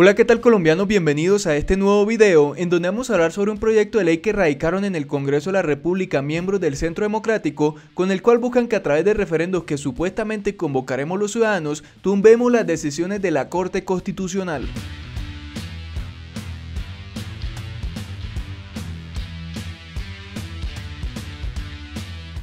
Hola qué tal colombianos, bienvenidos a este nuevo video en donde vamos a hablar sobre un proyecto de ley que radicaron en el Congreso de la República miembros del Centro Democrático con el cual buscan que a través de referendos que supuestamente convocaremos los ciudadanos tumbemos las decisiones de la Corte Constitucional.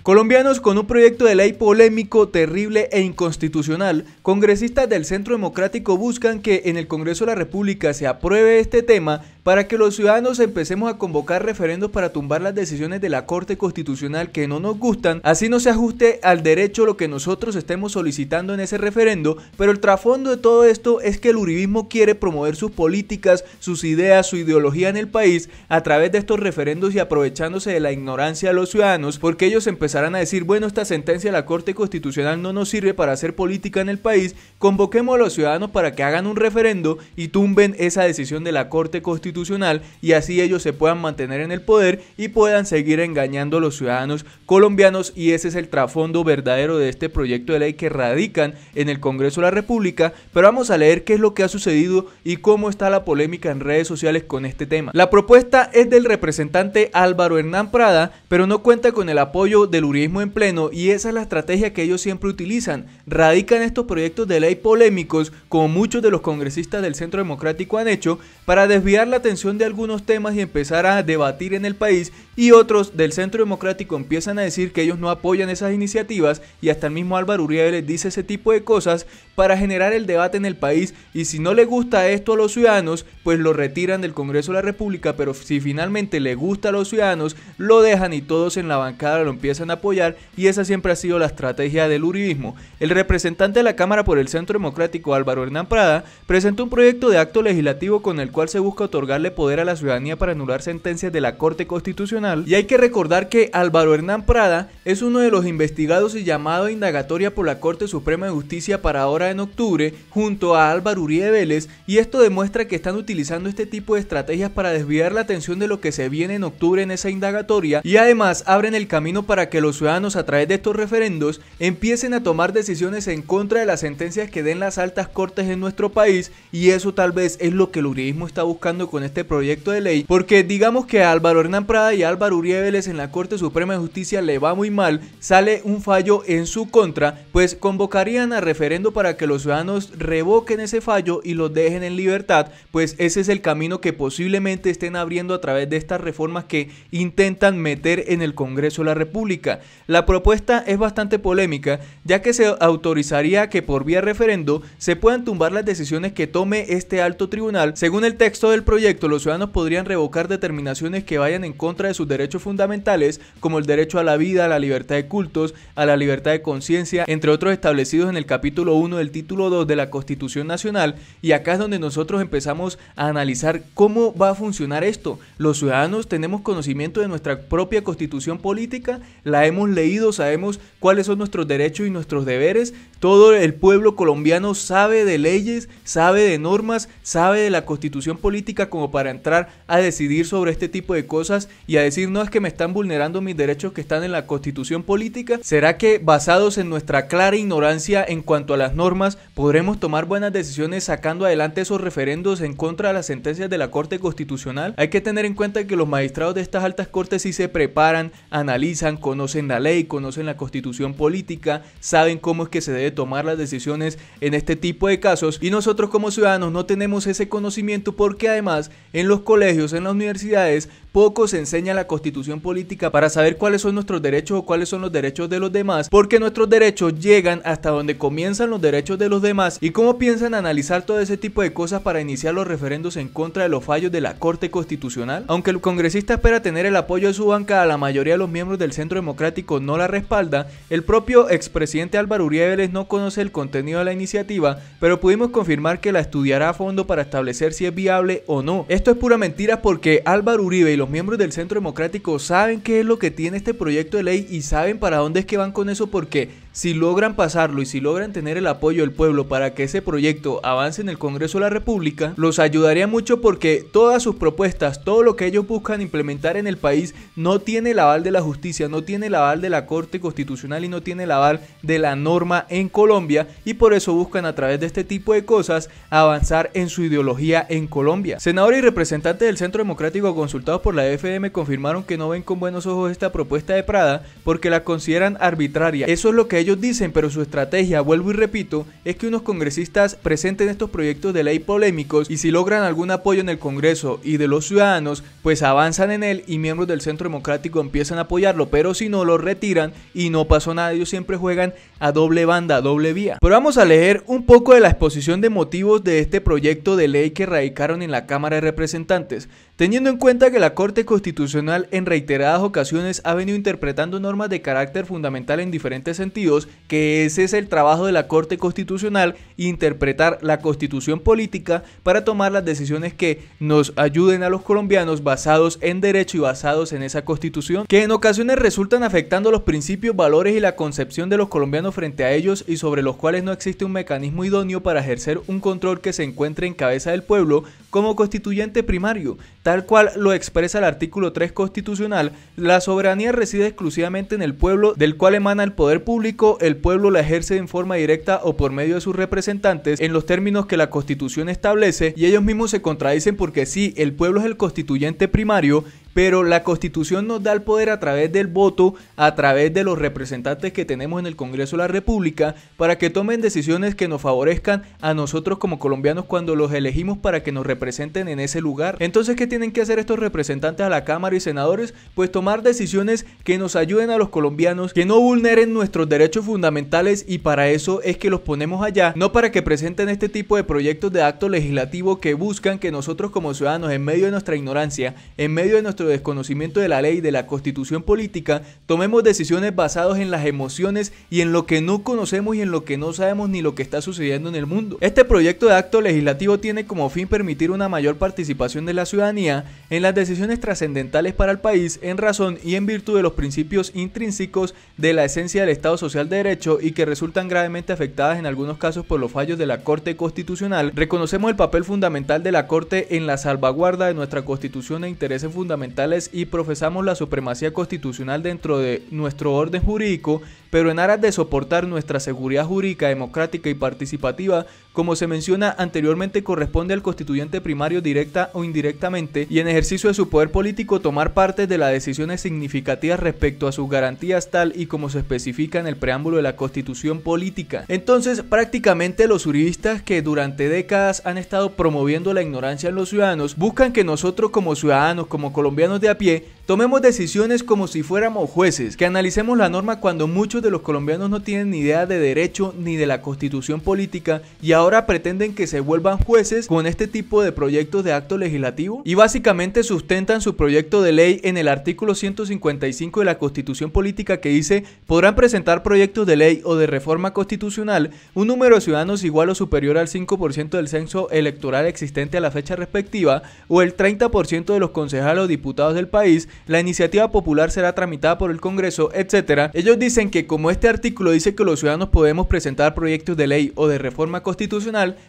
Colombianos con un proyecto de ley polémico, terrible e inconstitucional, congresistas del Centro Democrático buscan que en el Congreso de la República se apruebe este tema para que los ciudadanos empecemos a convocar referendos para tumbar las decisiones de la Corte Constitucional que no nos gustan, así no se ajuste al derecho lo que nosotros estemos solicitando en ese referendo, pero el trasfondo de todo esto es que el uribismo quiere promover sus políticas, sus ideas, su ideología en el país a través de estos referendos y aprovechándose de la ignorancia de los ciudadanos, porque ellos empezarán a decir, bueno, esta sentencia de la Corte Constitucional no nos sirve para hacer política en el país, convoquemos a los ciudadanos para que hagan un referendo y tumben esa decisión de la Corte Constitucional constitucional y así ellos se puedan mantener en el poder y puedan seguir engañando a los ciudadanos colombianos y ese es el trasfondo verdadero de este proyecto de ley que radican en el Congreso de la República, pero vamos a leer qué es lo que ha sucedido y cómo está la polémica en redes sociales con este tema. La propuesta es del representante Álvaro Hernán Prada, pero no cuenta con el apoyo del urismo en pleno y esa es la estrategia que ellos siempre utilizan. Radican estos proyectos de ley polémicos, como muchos de los congresistas del Centro Democrático han hecho, para desviar la atención de algunos temas y empezar a debatir en el país y otros del Centro Democrático empiezan a decir que ellos no apoyan esas iniciativas y hasta el mismo Álvaro Uribe les dice ese tipo de cosas para generar el debate en el país y si no le gusta esto a los ciudadanos, pues lo retiran del Congreso de la República, pero si finalmente le gusta a los ciudadanos, lo dejan y todos en la bancada lo empiezan a apoyar y esa siempre ha sido la estrategia del uribismo. El representante de la Cámara por el Centro Democrático Álvaro Hernán Prada presentó un proyecto de acto legislativo con el cual se busca otorgarle poder a la ciudadanía para anular sentencias de la Corte Constitucional y hay que recordar que Álvaro Hernán Prada es uno de los investigados y llamado a indagatoria por la Corte Suprema de Justicia para ahora en octubre, junto a Álvaro Uribe Vélez, y esto demuestra que están utilizando este tipo de estrategias para desviar la atención de lo que se viene en octubre en esa indagatoria y además abren el camino para que los ciudadanos a través de estos referendos empiecen a tomar decisiones en contra de las sentencias que den las altas cortes en nuestro país y eso tal vez es lo que el uribismo está buscando con este proyecto de ley porque digamos que Álvaro Hernán Prada y Álvaro Álvaro Uribe en la Corte Suprema de Justicia le va muy mal, sale un fallo en su contra, pues convocarían a referendo para que los ciudadanos revoquen ese fallo y los dejen en libertad, pues ese es el camino que posiblemente estén abriendo a través de estas reformas que intentan meter en el Congreso de la República. La propuesta es bastante polémica, ya que se autorizaría que por vía referendo se puedan tumbar las decisiones que tome este alto tribunal. Según el texto del proyecto, los ciudadanos podrían revocar determinaciones que vayan en contra de su derechos fundamentales como el derecho a la vida, a la libertad de cultos, a la libertad de conciencia, entre otros establecidos en el capítulo 1 del título 2 de la Constitución Nacional. Y acá es donde nosotros empezamos a analizar cómo va a funcionar esto. Los ciudadanos tenemos conocimiento de nuestra propia constitución política, la hemos leído, sabemos cuáles son nuestros derechos y nuestros deberes. Todo el pueblo colombiano sabe de leyes, sabe de normas, sabe de la constitución política como para entrar a decidir sobre este tipo de cosas y a no es que me están vulnerando mis derechos que están en la constitución política? ¿Será que basados en nuestra clara ignorancia en cuanto a las normas, podremos tomar buenas decisiones sacando adelante esos referendos en contra de las sentencias de la Corte Constitucional? Hay que tener en cuenta que los magistrados de estas altas cortes sí se preparan, analizan, conocen la ley, conocen la constitución política, saben cómo es que se debe tomar las decisiones en este tipo de casos y nosotros como ciudadanos no tenemos ese conocimiento porque además en los colegios, en las universidades, poco se enseña la constitución política para saber cuáles son nuestros derechos o cuáles son los derechos de los demás, porque nuestros derechos llegan hasta donde comienzan los derechos de los demás y cómo piensan analizar todo ese tipo de cosas para iniciar los referendos en contra de los fallos de la Corte Constitucional. Aunque el congresista espera tener el apoyo de su banca, la mayoría de los miembros del Centro Democrático no la respalda, el propio expresidente Álvaro Uribe Vélez no conoce el contenido de la iniciativa, pero pudimos confirmar que la estudiará a fondo para establecer si es viable o no. Esto es pura mentira porque Álvaro Uribe y los los miembros del Centro Democrático saben qué es lo que tiene este proyecto de ley y saben para dónde es que van con eso porque si logran pasarlo y si logran tener el apoyo del pueblo para que ese proyecto avance en el Congreso de la República, los ayudaría mucho porque todas sus propuestas, todo lo que ellos buscan implementar en el país no tiene el aval de la justicia, no tiene el aval de la Corte Constitucional y no tiene el aval de la norma en Colombia y por eso buscan a través de este tipo de cosas avanzar en su ideología en Colombia. Senadores y representantes del Centro Democrático consultados por la FM confirmaron que no ven con buenos ojos esta propuesta de Prada porque la consideran arbitraria. Eso es lo que ellos dicen, pero su estrategia, vuelvo y repito, es que unos congresistas presenten estos proyectos de ley polémicos y si logran algún apoyo en el Congreso y de los ciudadanos, pues avanzan en él y miembros del Centro Democrático empiezan a apoyarlo, pero si no, lo retiran y no pasó nada, ellos siempre juegan a doble banda, a doble vía. Pero vamos a leer un poco de la exposición de motivos de este proyecto de ley que radicaron en la Cámara de Representantes. Teniendo en cuenta que la Corte Constitucional en reiteradas ocasiones ha venido interpretando normas de carácter fundamental en diferentes sentidos, que ese es el trabajo de la Corte Constitucional, interpretar la constitución política para tomar las decisiones que nos ayuden a los colombianos basados en derecho y basados en esa constitución, que en ocasiones resultan afectando los principios, valores y la concepción de los colombianos frente a ellos y sobre los cuales no existe un mecanismo idóneo para ejercer un control que se encuentre en cabeza del pueblo como constituyente primario Tal cual lo expresa el artículo 3 constitucional, la soberanía reside exclusivamente en el pueblo del cual emana el poder público, el pueblo la ejerce en forma directa o por medio de sus representantes en los términos que la constitución establece y ellos mismos se contradicen porque sí, el pueblo es el constituyente primario pero la constitución nos da el poder a través del voto, a través de los representantes que tenemos en el Congreso de la República, para que tomen decisiones que nos favorezcan a nosotros como colombianos cuando los elegimos para que nos representen en ese lugar. Entonces, ¿qué tienen que hacer estos representantes a la Cámara y senadores? Pues tomar decisiones que nos ayuden a los colombianos, que no vulneren nuestros derechos fundamentales y para eso es que los ponemos allá, no para que presenten este tipo de proyectos de acto legislativo que buscan que nosotros como ciudadanos, en medio de nuestra ignorancia, en medio de nuestro desconocimiento de la ley y de la constitución política, tomemos decisiones basadas en las emociones y en lo que no conocemos y en lo que no sabemos ni lo que está sucediendo en el mundo. Este proyecto de acto legislativo tiene como fin permitir una mayor participación de la ciudadanía en las decisiones trascendentales para el país en razón y en virtud de los principios intrínsecos de la esencia del Estado Social de Derecho y que resultan gravemente afectadas en algunos casos por los fallos de la Corte Constitucional. Reconocemos el papel fundamental de la Corte en la salvaguarda de nuestra Constitución e intereses fundamentales y profesamos la supremacía constitucional dentro de nuestro orden jurídico, pero en aras de soportar nuestra seguridad jurídica democrática y participativa, como se menciona anteriormente, corresponde al constituyente primario directa o indirectamente y en ejercicio de su poder político tomar parte de las decisiones significativas respecto a sus garantías tal y como se especifica en el preámbulo de la constitución política. Entonces, prácticamente los juristas que durante décadas han estado promoviendo la ignorancia en los ciudadanos buscan que nosotros como ciudadanos, como colombianos de a pie, tomemos decisiones como si fuéramos jueces, que analicemos la norma cuando muchos de los colombianos no tienen ni idea de derecho ni de la constitución política y ahora ahora pretenden que se vuelvan jueces con este tipo de proyectos de acto legislativo y básicamente sustentan su proyecto de ley en el artículo 155 de la Constitución Política que dice podrán presentar proyectos de ley o de reforma constitucional un número de ciudadanos igual o superior al 5% del censo electoral existente a la fecha respectiva o el 30% de los concejales o diputados del país, la iniciativa popular será tramitada por el Congreso, etc. Ellos dicen que como este artículo dice que los ciudadanos podemos presentar proyectos de ley o de reforma constitucional,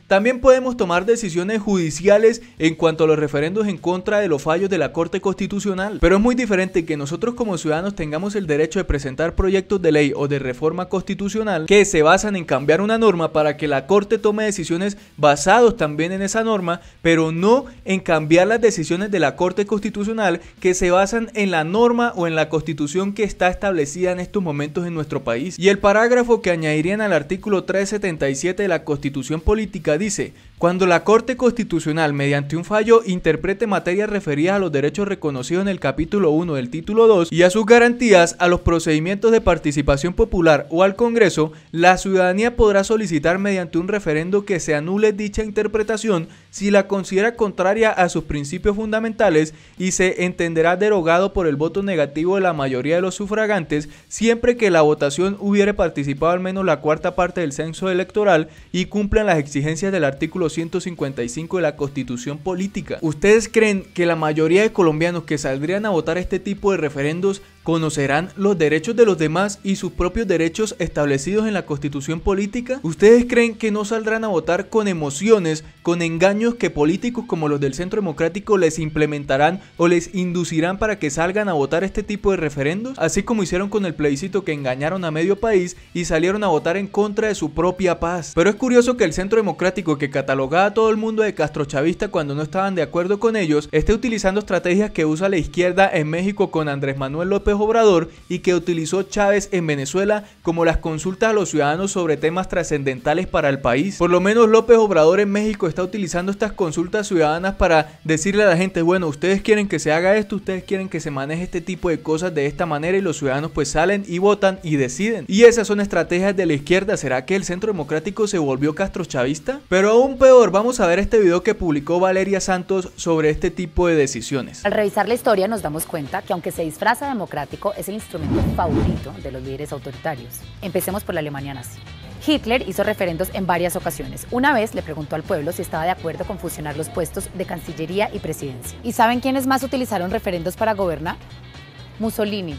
también podemos tomar decisiones judiciales en cuanto a los referendos en contra de los fallos de la Corte Constitucional. Pero es muy diferente que nosotros como ciudadanos tengamos el derecho de presentar proyectos de ley o de reforma constitucional que se basan en cambiar una norma para que la Corte tome decisiones basados también en esa norma, pero no en cambiar las decisiones de la Corte Constitucional que se basan en la norma o en la constitución que está establecida en estos momentos en nuestro país. Y el parágrafo que añadirían al artículo 377 de la Constitución política dice, cuando la Corte Constitucional, mediante un fallo, interprete materias referidas a los derechos reconocidos en el capítulo 1 del título 2 y a sus garantías a los procedimientos de participación popular o al Congreso, la ciudadanía podrá solicitar mediante un referendo que se anule dicha interpretación si la considera contraria a sus principios fundamentales y se entenderá derogado por el voto negativo de la mayoría de los sufragantes siempre que la votación hubiere participado al menos la cuarta parte del censo electoral y cumplan las exigencias del artículo 155 de la Constitución Política. ¿Ustedes creen que la mayoría de colombianos que saldrían a votar este tipo de referendos ¿Conocerán los derechos de los demás y sus propios derechos establecidos en la constitución política? ¿Ustedes creen que no saldrán a votar con emociones, con engaños que políticos como los del Centro Democrático les implementarán o les inducirán para que salgan a votar este tipo de referendos? Así como hicieron con el plebiscito que engañaron a medio país y salieron a votar en contra de su propia paz. Pero es curioso que el Centro Democrático que catalogaba a todo el mundo de castrochavista cuando no estaban de acuerdo con ellos, esté utilizando estrategias que usa la izquierda en México con Andrés Manuel López Obrador y que utilizó Chávez en Venezuela como las consultas a los ciudadanos sobre temas trascendentales para el país. Por lo menos López Obrador en México está utilizando estas consultas ciudadanas para decirle a la gente, bueno, ustedes quieren que se haga esto, ustedes quieren que se maneje este tipo de cosas de esta manera y los ciudadanos pues salen y votan y deciden. Y esas son estrategias de la izquierda. ¿Será que el centro democrático se volvió castrochavista? Pero aún peor, vamos a ver este video que publicó Valeria Santos sobre este tipo de decisiones. Al revisar la historia nos damos cuenta que aunque se disfraza democracia es el instrumento favorito de los líderes autoritarios. Empecemos por la Alemania nazi. Hitler hizo referendos en varias ocasiones. Una vez le preguntó al pueblo si estaba de acuerdo con fusionar los puestos de Cancillería y Presidencia. ¿Y saben quiénes más utilizaron referendos para gobernar? Mussolini,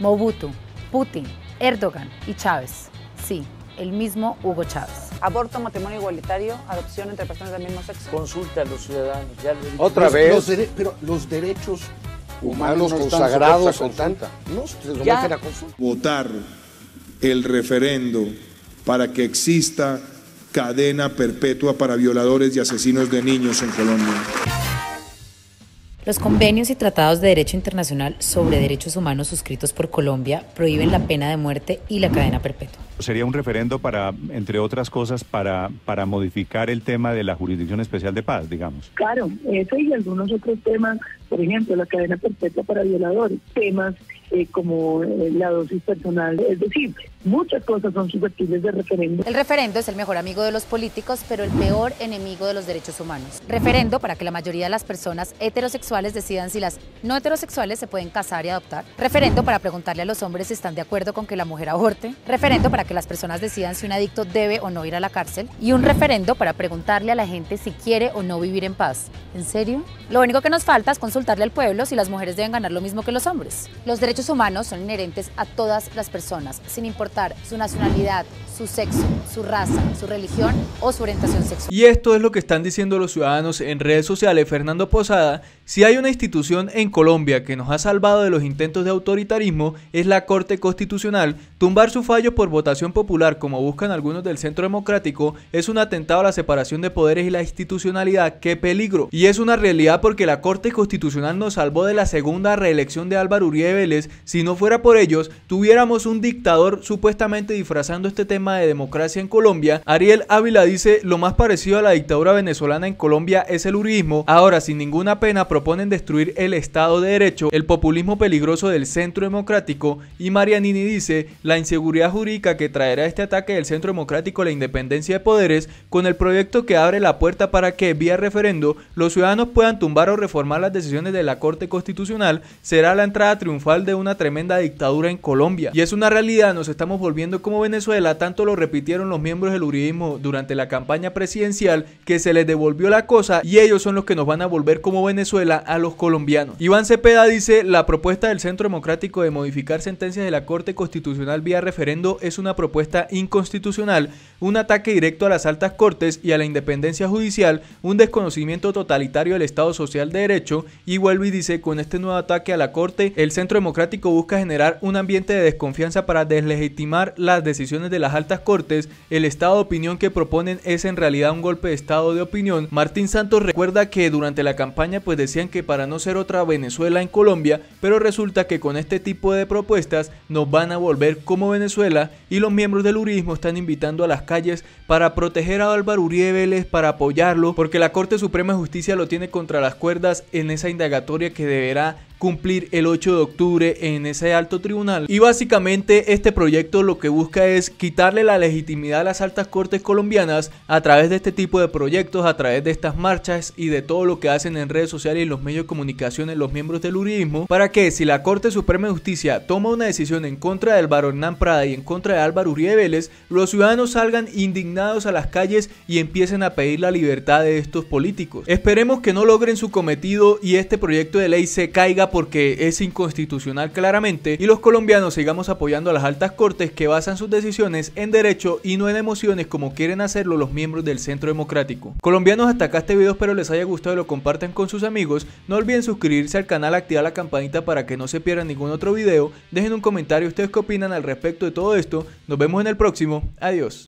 Mobutu, Putin, Erdogan y Chávez. Sí, el mismo Hugo Chávez. Aborto, matrimonio igualitario, adopción entre personas del mismo sexo. Consulta a los ciudadanos. Otra vez. pero los derechos humanos, consagrados con tanta. Votar el referendo para que exista cadena perpetua para violadores y asesinos de niños en Colombia. Los convenios y tratados de derecho internacional sobre derechos humanos suscritos por Colombia prohíben la pena de muerte y la cadena perpetua. Sería un referendo para, entre otras cosas, para, para modificar el tema de la jurisdicción especial de paz, digamos. Claro, eso y algunos otros temas, por ejemplo, la cadena perpetua para violadores, temas eh, como eh, la dosis personal. Es decir, muchas cosas son susceptibles de referendo. El referendo es el mejor amigo de los políticos, pero el peor enemigo de los derechos humanos. Referendo para que la mayoría de las personas heterosexuales decidan si las no heterosexuales se pueden casar y adoptar. Referendo para preguntarle a los hombres si están de acuerdo con que la mujer aborte. Referendo para que las personas decidan si un adicto debe o no ir a la cárcel. Y un referendo para preguntarle a la gente si quiere o no vivir en paz. ¿En serio? Lo único que nos falta es consultarle al pueblo si las mujeres deben ganar lo mismo que los hombres. Los derechos derechos humanos son inherentes a todas las personas, sin importar su nacionalidad, su sexo, su raza, su religión o su orientación sexual. Y esto es lo que están diciendo los ciudadanos en redes sociales. Fernando Posada, si hay una institución en Colombia que nos ha salvado de los intentos de autoritarismo, es la Corte Constitucional. Tumbar su fallo por votación popular, como buscan algunos del Centro Democrático, es un atentado a la separación de poderes y la institucionalidad. ¡Qué peligro! Y es una realidad porque la Corte Constitucional nos salvó de la segunda reelección de Álvaro Uribe Vélez si no fuera por ellos, tuviéramos un dictador supuestamente disfrazando este tema de democracia en Colombia. Ariel Ávila dice, lo más parecido a la dictadura venezolana en Colombia es el uribismo. Ahora, sin ninguna pena, proponen destruir el Estado de Derecho, el populismo peligroso del centro democrático. Y Marianini dice, la inseguridad jurídica que traerá este ataque del centro democrático a la independencia de poderes, con el proyecto que abre la puerta para que, vía referendo, los ciudadanos puedan tumbar o reformar las decisiones de la Corte Constitucional, será la entrada triunfal de una tremenda dictadura en Colombia. Y es una realidad, nos estamos volviendo como Venezuela, tanto lo repitieron los miembros del uribismo durante la campaña presidencial que se les devolvió la cosa y ellos son los que nos van a volver como Venezuela a los colombianos. Iván Cepeda dice, la propuesta del Centro Democrático de modificar sentencias de la Corte Constitucional vía referendo es una propuesta inconstitucional, un ataque directo a las altas cortes y a la independencia judicial, un desconocimiento totalitario del Estado Social de Derecho y vuelve y dice, con este nuevo ataque a la Corte, el Centro Democrático busca generar un ambiente de desconfianza para deslegitimar las decisiones de las altas cortes, el estado de opinión que proponen es en realidad un golpe de estado de opinión. Martín Santos recuerda que durante la campaña pues decían que para no ser otra Venezuela en Colombia, pero resulta que con este tipo de propuestas nos van a volver como Venezuela y los miembros del Urismo están invitando a las calles para proteger a Álvaro Uribe Vélez, para apoyarlo, porque la Corte Suprema de Justicia lo tiene contra las cuerdas en esa indagatoria que deberá cumplir el 8 de octubre en ese alto tribunal. Y básicamente este proyecto lo que busca es quitarle la legitimidad a las altas cortes colombianas a través de este tipo de proyectos, a través de estas marchas y de todo lo que hacen en redes sociales y los medios de comunicación los miembros del uribismo, para que si la Corte Suprema de Justicia toma una decisión en contra de Álvaro Hernán Prada y en contra de Álvaro Uribe Vélez, los ciudadanos salgan indignados a las calles y empiecen a pedir la libertad de estos políticos. Esperemos que no logren su cometido y este proyecto de ley se caiga porque es inconstitucional claramente y los colombianos sigamos apoyando a las altas cortes que basan sus decisiones en derecho y no en emociones como quieren hacerlo los miembros del Centro Democrático. Colombianos, hasta acá este video, espero les haya gustado y lo comparten con sus amigos. No olviden suscribirse al canal, activar la campanita para que no se pierdan ningún otro video. Dejen un comentario ustedes qué opinan al respecto de todo esto. Nos vemos en el próximo. Adiós.